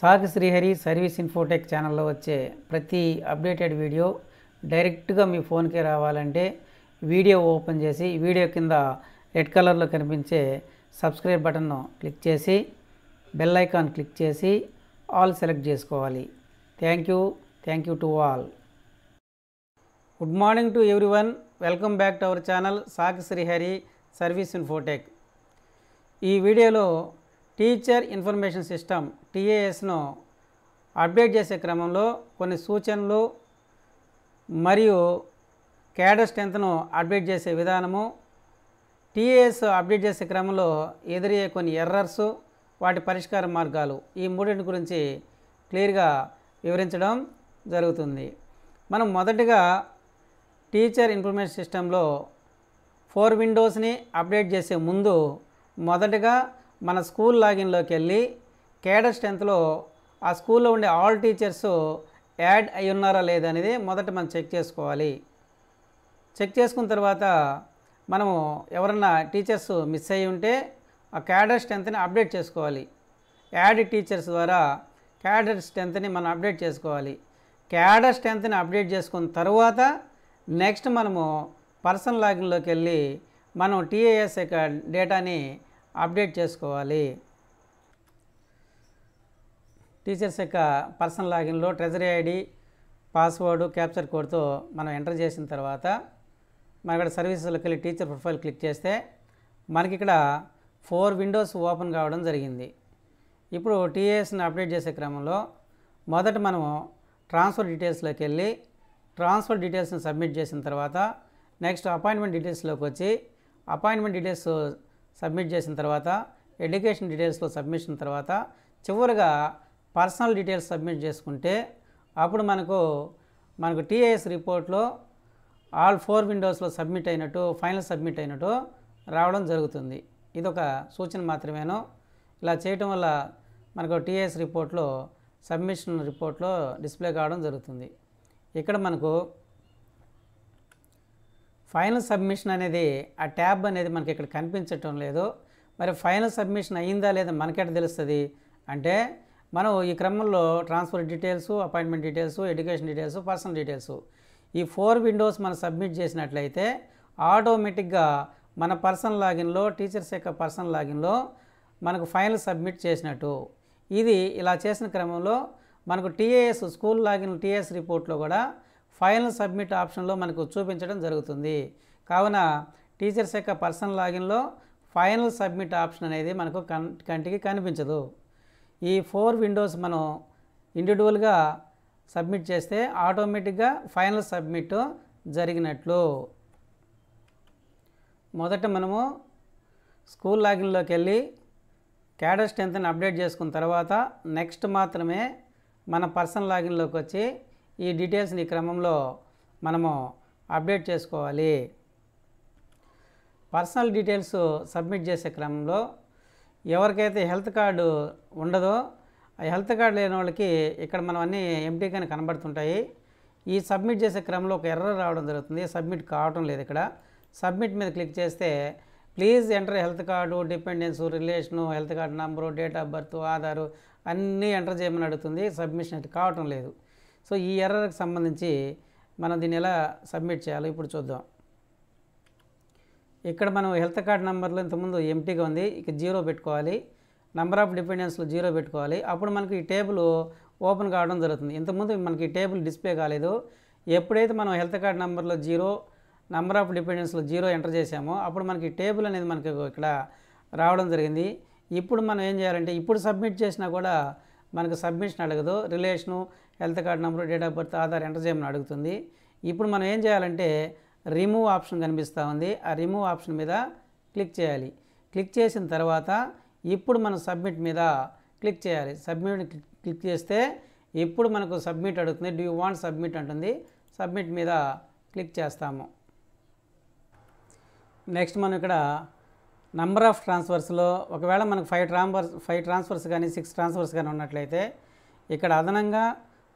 సాగి Srihari service Infotech ఛానల్లో వచ్చే ప్రతి అప్డేటెడ్ వీడియో డైరెక్ట్గా మీ ఫోన్కే రావాలంటే వీడియో ఓపెన్ చేసి వీడియో కింద రెడ్ కలర్లో కనిపించే సబ్స్క్రైబ్ బటన్ను క్లిక్ చేసి బెల్ ఐకాన్ క్లిక్ చేసి ఆల్ సెలెక్ట్ చేసుకోవాలి thank you thank you to all good morning to everyone welcome back to our channel Saki Srihari service infotech ఈ వీడియోలో టీచర్ ఇన్ఫర్మేషన్ సిస్టమ్ టీఏఎస్ను అప్డేట్ చేసే క్రమంలో కొన్ని సూచనలు మరియు క్యాడర్ స్ట్రెంత్ను అప్డేట్ చేసే విధానము టీఏఎస్ అప్డేట్ చేసే క్రమంలో ఎదురయ్యే కొన్ని ఎర్రర్సు వాటి పరిష్కార మార్గాలు ఈ మూడింటి గురించి క్లియర్గా వివరించడం జరుగుతుంది మనం మొదటగా టీచర్ ఇన్ఫర్మేషన్ సిస్టంలో ఫోర్ విండోస్ని అప్డేట్ చేసే ముందు మొదటగా మన స్కూల్ లాగిన్లోకి వెళ్ళి కేడర్ స్ట్రెంత్లో ఆ స్కూల్లో ఉండే ఆల్ టీచర్స్ యాడ్ అయి ఉన్నారా లేదనేది మొదట మనం చెక్ చేసుకోవాలి చెక్ చేసుకున్న తర్వాత మనము ఎవరన్నా టీచర్స్ మిస్ అయ్యి ఉంటే ఆ క్యాడర్ స్ట్రెంత్ని అప్డేట్ చేసుకోవాలి యాడ్ టీచర్స్ ద్వారా క్యాడర్ స్ట్రెంత్ని మనం అప్డేట్ చేసుకోవాలి క్యాడర్ స్ట్రెంత్ని అప్డేట్ చేసుకున్న తర్వాత నెక్స్ట్ మనము పర్సన్ లాగిన్లోకి వెళ్ళి మనం టీఏఎస్ యొక్క డేటాని అప్డేట్ చేసుకోవాలి టీచర్స్ యొక్క పర్సనల్ లాగిన్లో ట్రెజరీ ఐడి పాస్వర్డ్ క్యాప్చర్ కోడ్తో మనం ఎంటర్ చేసిన తర్వాత మన ఇక్కడ సర్వీసెస్లోకి వెళ్ళి టీచర్ ప్రొఫైల్ క్లిక్ చేస్తే మనకి ఇక్కడ ఫోర్ విండోస్ ఓపెన్ కావడం జరిగింది ఇప్పుడు టీఏఎస్ని అప్డేట్ చేసే క్రమంలో మొదట మనము ట్రాన్స్ఫర్ డీటెయిల్స్లోకి వెళ్ళి ట్రాన్స్ఫర్ డీటెయిల్స్ని సబ్మిట్ చేసిన తర్వాత నెక్స్ట్ అపాయింట్మెంట్ డీటెయిల్స్లోకి వచ్చి అపాయింట్మెంట్ డీటెయిల్స్ సబ్మిట్ చేసిన తర్వాత ఎడ్యుకేషన్ డీటెయిల్స్లో సబ్మిషన్ తర్వాత చివరిగా పర్సనల్ డీటెయిల్స్ సబ్మిట్ చేసుకుంటే అప్పుడు మనకు మనకు టీఏఎస్ రిపోర్ట్లో ఆల్ ఫోర్ విండోస్లో సబ్మిట్ అయినట్టు ఫైనల్ సబ్మిట్ అయినట్టు రావడం జరుగుతుంది ఇది ఒక సూచన మాత్రమేను ఇలా చేయటం వల్ల మనకు టీఏఎస్ రిపోర్ట్లో సబ్మిషన్ రిపోర్ట్లో డిస్ప్లే కావడం జరుగుతుంది ఇక్కడ మనకు ఫైనల్ సబ్మిషన్ అనేది ఆ ట్యాబ్ అనేది మనకి ఇక్కడ కనిపించటం లేదు మరి ఫైనల్ సబ్మిషన్ అయ్యిందా లేదా మనకెట తెలుస్తుంది అంటే మనం ఈ క్రమంలో transfer details appointment details education details personal details ఈ ఫోర్ విండోస్ మనం సబ్మిట్ చేసినట్లయితే ఆటోమేటిక్గా మన పర్సనల్ లాగిన్లో టీచర్స్ యొక్క పర్సనల్ లాగిన్లో మనకు ఫైనల్ సబ్మిట్ చేసినట్టు ఇది ఇలా చేసిన క్రమంలో మనకు టీఏఎస్ స్కూల్ లాగిన్ టీఏఎస్ రిపోర్ట్లో కూడా ఫైనల్ సబ్మిట్ ఆప్షన్లో మనకు చూపించడం జరుగుతుంది కావున టీచర్స్ యొక్క పర్సనల్ లాగిన్లో ఫైనల్ సబ్మిట్ ఆప్షన్ అనేది మనకు కంటికి కనిపించదు ఈ ఫోర్ విండోస్ మనం ఇండివిజువల్గా సబ్మిట్ చేస్తే ఆటోమేటిక్గా ఫైనల్ సబ్మిట్ జరిగినట్లు మొదట మనము స్కూల్ లాగిన్లోకి వెళ్ళి క్యాడర్ స్ట్రెంత్ని అప్డేట్ చేసుకున్న తర్వాత నెక్స్ట్ మాత్రమే మన పర్సనల్ లాగిన్లోకి వచ్చి ఈ డీటెయిల్స్ని క్రమంలో మనము అప్డేట్ చేసుకోవాలి పర్సనల్ డీటెయిల్స్ సబ్మిట్ చేసే క్రమంలో ఎవరికైతే హెల్త్ కార్డు ఉండదో ఆ హెల్త్ కార్డు లేని వాళ్ళకి ఇక్కడ మనం అన్నీ ఎంటీగానే కనబడుతుంటాయి ఈ సబ్మిట్ చేసే క్రమంలో ఒక ఎర్ర రావడం జరుగుతుంది సబ్మిట్ కావడం లేదు ఇక్కడ సబ్మిట్ మీద క్లిక్ చేస్తే please enter health card dependence relation health card number date of birth Aadhaar అన్నీ ఎంటర్ చేయమని అడుగుతుంది సబ్మిషన్ కావటం లేదు సో ఈ ఎర్రర్కి సంబంధించి మనం దీన్ని ఎలా సబ్మిట్ చేయాలో ఇప్పుడు చూద్దాం ఇక్కడ మనం హెల్త్ కార్డ్ నెంబర్లో ఇంతకుముందు ఎంటీగా ఉంది ఇక జీరో పెట్టుకోవాలి నెంబర్ ఆఫ్ డిపెండెన్స్లో జీరో పెట్టుకోవాలి అప్పుడు మనకి ఈ టేబుల్ ఓపెన్ కావడం జరుగుతుంది ఇంతకుముందు మనకి ఈ టేబుల్ డిస్ప్లే కాలేదు ఎప్పుడైతే మనం హెల్త్ కార్డ్ నెంబర్లో జీరో నెంబర్ ఆఫ్ డిపెండెన్స్లో జీరో ఎంటర్ చేసామో అప్పుడు మనకి టేబుల్ అనేది మనకి ఇక్కడ రావడం జరిగింది ఇప్పుడు మనం ఏం చేయాలంటే ఇప్పుడు సబ్మిట్ చేసినా కూడా మనకు సబ్మిషన్ అడగదు relation health card number date of birth Aadhaar enter చేయమని అడుగుతుంది ఇప్పుడు మనం ఏం చేయాలంటే రిమూవ్ ఆప్షన్ కనిపిస్తూ ఉంది ఆ రిమూవ్ ఆప్షన్ మీద క్లిక్ చేయాలి క్లిక్ చేసిన తర్వాత ఇప్పుడు మనం సబ్మిట్ మీద క్లిక్ చేయాలి సబ్మిట్ క్లిక్ చేస్తే ఇప్పుడు మనకు సబ్మిట్ అడుగుతుంది డూ వాంట్ సబ్మిట్ అంటుంది సబ్మిట్ మీద క్లిక్ చేస్తాము నెక్స్ట్ మనం ఇక్కడ నంబర్ ఆఫ్ ట్రాన్స్ఫర్స్లో ఒకవేళ మనకు ఫైవ్ ట్రాన్స్ఫర్స్ ఫైవ్ ట్రాన్స్ఫర్స్ కానీ సిక్స్ ట్రాన్స్ఫర్స్ కానీ ఉన్నట్లయితే ఇక్కడ అదనంగా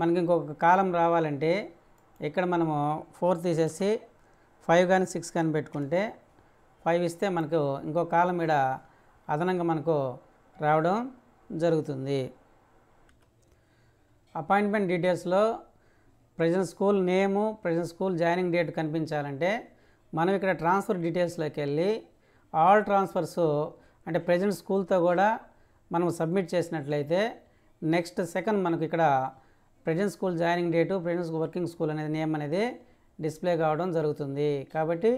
మనకి ఇంకొక కాలం రావాలంటే ఇక్కడ మనము ఫోర్ తీసేసి ఫైవ్ కానీ సిక్స్ కానీ పెట్టుకుంటే ఫైవ్ ఇస్తే మనకు ఇంకో కాలం ఇక్కడ అదనంగా మనకు రావడం జరుగుతుంది అపాయింట్మెంట్ డీటెయిల్స్లో present school name present school joining date కనిపించాలంటే మనం ఇక్కడ ట్రాన్స్ఫర్ డీటెయిల్స్లోకి వెళ్ళి ఆల్ ట్రాన్స్ఫర్స్ అంటే ప్రజెంట్ స్కూల్తో కూడా మనం సబ్మిట్ చేసినట్లయితే నెక్స్ట్ సెకండ్ మనకు ఇక్కడ present school joining date present working school అనేది నేమ్ అనేది డిస్ప్లే కావడం జరుగుతుంది కాబట్టి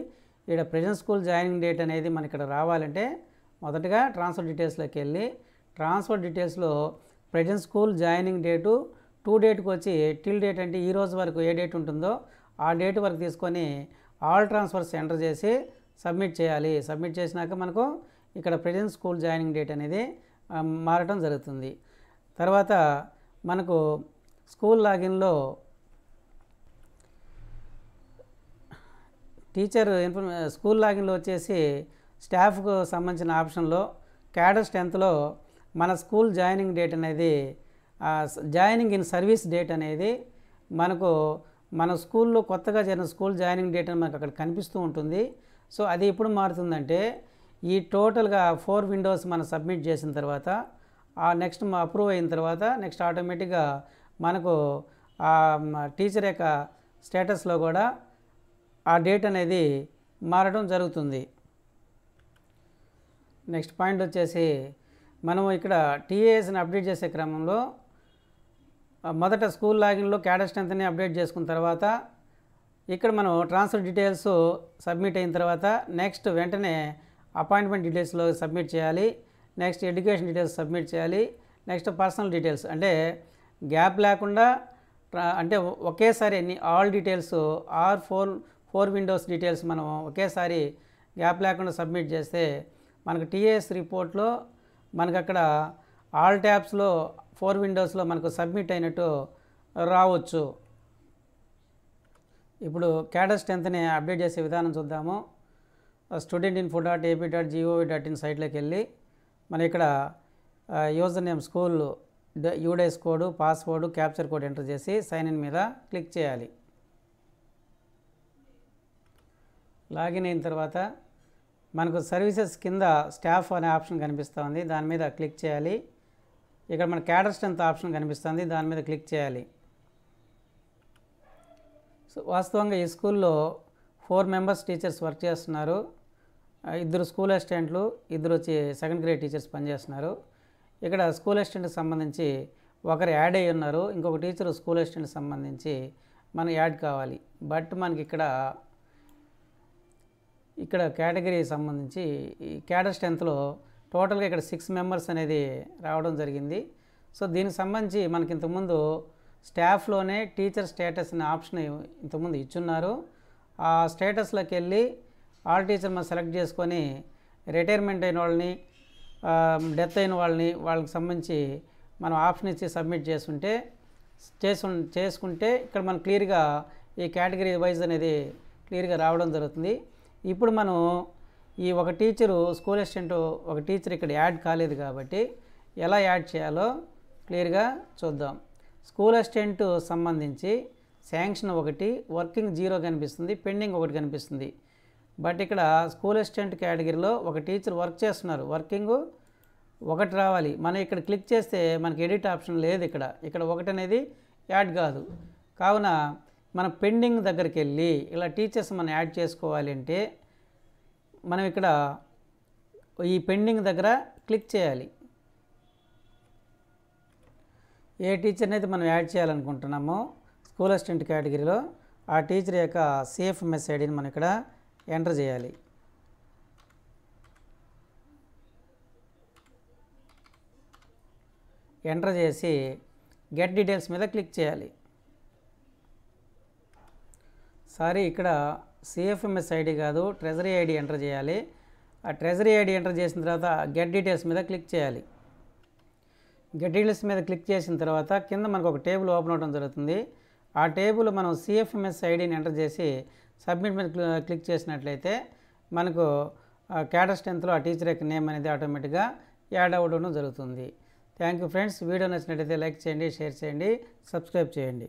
ఇక్కడ ప్రజెంట్ స్కూల్ జాయినింగ్ డేట్ అనేది మనకి ఇక్కడ రావాలంటే మొదటగా ట్రాన్స్ఫర్ డీటెయిల్స్లోకి వెళ్ళి ట్రాన్స్ఫర్ డీటెయిల్స్లో present school joining date to డేట్కి వచ్చి టిల్ డేట్ అంటే ఈ రోజు వరకు ఏ డేట్ ఉంటుందో ఆ డేట్ వరకు తీసుకొని ఆల్ ట్రాన్స్ఫర్స్ ఎంటర్ చేసి సబ్మిట్ చేయాలి సబ్మిట్ చేసినాక మనకు ఇక్కడ ప్రజెంట్ స్కూల్ జాయినింగ్ డేట్ అనేది మారటం జరుగుతుంది తర్వాత మనకు స్కూల్ లాగిన్లో టీచర్ ఇన్ఫర్మే స్కూల్ లాగిన్లో వచ్చేసి స్టాఫ్కు సంబంధించిన ఆప్షన్లో క్యాడర్ స్ట్రెంత్లో మన స్కూల్ జాయినింగ్ డేట్ అనేది జాయినింగ్ ఇన్ సర్వీస్ డేట్ అనేది మనకు మన స్కూల్లో కొత్తగా చేరిన స్కూల్ జాయినింగ్ డేట్ అని మనకు అక్కడ కనిపిస్తూ ఉంటుంది సో అది ఎప్పుడు మారుతుందంటే ఈ టోటల్గా ఫోర్ విండోస్ మనం సబ్మిట్ చేసిన తర్వాత ఆ నెక్స్ట్ అప్రూవ్ అయిన తర్వాత నెక్స్ట్ ఆటోమేటిక్గా మనకు ఆ టీచర్ యొక్క స్టేటస్లో కూడా ఆ డేట్ అనేది మారడం జరుగుతుంది నెక్స్ట్ పాయింట్ వచ్చేసి మనం ఇక్కడ టీఏఎస్ని అప్డేట్ చేసే క్రమంలో మొదట స్కూల్ లాగిన్లో క్యాడర్ స్ట్రెంత్ని అప్డేట్ చేసుకున్న తర్వాత ఇక్కడ మనం ట్రాన్స్ఫర్ డీటెయిల్స్ సబ్మిట్ అయిన తర్వాత నెక్స్ట్ వెంటనే అపాయింట్మెంట్ డీటెయిల్స్లో సబ్మిట్ చేయాలి నెక్స్ట్ ఎడ్యుకేషన్ డీటెయిల్స్ సబ్మిట్ చేయాలి నెక్స్ట్ పర్సనల్ డీటెయిల్స్ అంటే గ్యాప్ లేకుండా అంటే ఒకేసారి అన్ని all details are four four windows details మనం ఒకేసారి గ్యాప్ లేకుండా సబ్మిట్ చేస్తే మనకు టీఏఎస్ రిపోర్ట్లో మనకు అక్కడ ఆల్ ట్యాబ్స్లో ఫోర్ విండోస్లో మనకు సబ్మిట్ అయినట్టు రావచ్చు ఇప్పుడు క్యాడర్ స్ట్రెంత్ని అప్డేట్ చేసే విధానం చూద్దాము student info dot AP dot G O V dot in సైట్లోకి వెళ్ళి మన ఇక్కడ user name school UDISE code password capture code enter చేసి సైన్ ఇన్ మీద క్లిక్ చేయాలి లాగిన్ అయిన తర్వాత మనకు సర్వీసెస్ కింద స్టాఫ్ అనే ఆప్షన్ కనిపిస్తుంది దాని మీద క్లిక్ చేయాలి ఇక్కడ మన క్యాడర్ స్ట్రెంత్ ఆప్షన్ కనిపిస్తుంది దాని మీద క్లిక్ చేయాలి సో వాస్తవంగా ఈ స్కూల్లో ఫోర్ మెంబర్స్ టీచర్స్ వర్క్ చేస్తున్నారు ఇద్దరు స్కూల్ అసిస్టెంట్లు ఇద్దరు వచ్చి సెకండ్ గ్రేడ్ టీచర్స్ పనిచేస్తున్నారు ఇక్కడ స్కూల్ అసిస్టెంట్కి సంబంధించి ఒకరు యాడ్ అయ్యి ఉన్నారు ఇంకొక టీచర్ స్కూల్ అసిస్టెంట్కి సంబంధించి మనకి యాడ్ కావాలి బట్ మనకి ఇక్కడ ఇక్కడ కేటగిరీ సంబంధించి ఈ క్యాడర్ స్ట్రెంత్లో టోటల్గా ఇక్కడ సిక్స్ మెంబర్స్ అనేది రావడం జరిగింది సో దీనికి సంబంధించి మనకి ఇంతకుముందు స్టాఫ్లోనే టీచర్ స్టేటస్ అనే ఆప్షన్ ఇంతకుముందు ఇచ్చున్నారు ఆ స్టేటస్లోకి వెళ్ళి ఆల్ టీచర్ మనం సెలెక్ట్ చేసుకొని రిటైర్మెంట్ అయిన వాళ్ళని డెత్ అయిన వాళ్ళని వాళ్ళకి సంబంధించి మనం ఆప్షన్ ఇచ్చి సబ్మిట్ చేసుకుంటే చేసు చేసుకుంటే ఇక్కడ మనం క్లియర్గా ఈ కేటగిరీ వైజ్ అనేది క్లియర్గా రావడం జరుగుతుంది ఇప్పుడు మనం ఈ ఒక టీచరు స్కూల్ అసిస్టెంట్ ఒక టీచర్ ఇక్కడ యాడ్ కాలేదు కాబట్టి ఎలా యాడ్ చేయాలో క్లియర్గా చూద్దాం స్కూల్ అసిస్టెంట్ సంబంధించి శాంక్షన్ ఒకటి వర్కింగ్ జీరో కనిపిస్తుంది పెండింగ్ ఒకటి కనిపిస్తుంది బట్ ఇక్కడ స్కూల్ అసిస్టెంట్ కేటగిరీలో ఒక టీచర్ వర్క్ చేస్తున్నారు వర్కింగ్ ఒకటి రావాలి మనం ఇక్కడ క్లిక్ చేస్తే మనకి ఎడిట్ ఆప్షన్ లేదు ఇక్కడ ఇక్కడ ఒకటి అనేది యాడ్ కాదు కావున మనం పెండింగ్ దగ్గరికి వెళ్ళి ఇలా టీచర్స్ మనం యాడ్ చేసుకోవాలి అంటే మనం ఇక్కడ ఈ పెండింగ్ దగ్గర క్లిక్ చేయాలి ఏ టీచర్ని అయితే మనం యాడ్ చేయాలనుకుంటున్నామో స్కూల్ అసిస్టెంట్ కేటగిరీలో ఆ టీచర్ యొక్క సేఫ్ మెస్ ఐడిని మనం ఇక్కడ ఎంటర్ చేయాలి ఎంటర్ చేసి గెట్ డీటెయిల్స్ మీద క్లిక్ చేయాలి సారీ ఇక్కడ సిఎఫ్ఎంఎస్ ఐడి కాదు ట్రెజరీ ఐడి ఎంటర్ చేయాలి ఆ ట్రెజరీ ఐడి ఎంటర్ చేసిన తర్వాత గెట్ డీటెయిల్స్ మీద క్లిక్ చేయాలి డీటెయిల్స్ మీద క్లిక్ చేసిన తర్వాత కింద మనకు ఒక టేబుల్ ఓపెన్ అవడం జరుగుతుంది ఆ టేబుల్ మనం సిఎఫ్ఎంఎస్ ఐడిని ఎంటర్ చేసి సబ్మిట్ మీద క్లిక్ చేసినట్లయితే మనకు క్యాడర్ స్ట్రెంత్లో ఆ టీచర్ యొక్క నేమ్ అనేది ఆటోమేటిక్గా యాడ్ అవ్వడం జరుగుతుంది థ్యాంక్ యూ ఫ్రెండ్స్ వీడియో నచ్చినట్లయితే లైక్ చేయండి షేర్ చేయండి సబ్స్క్రైబ్ చేయండి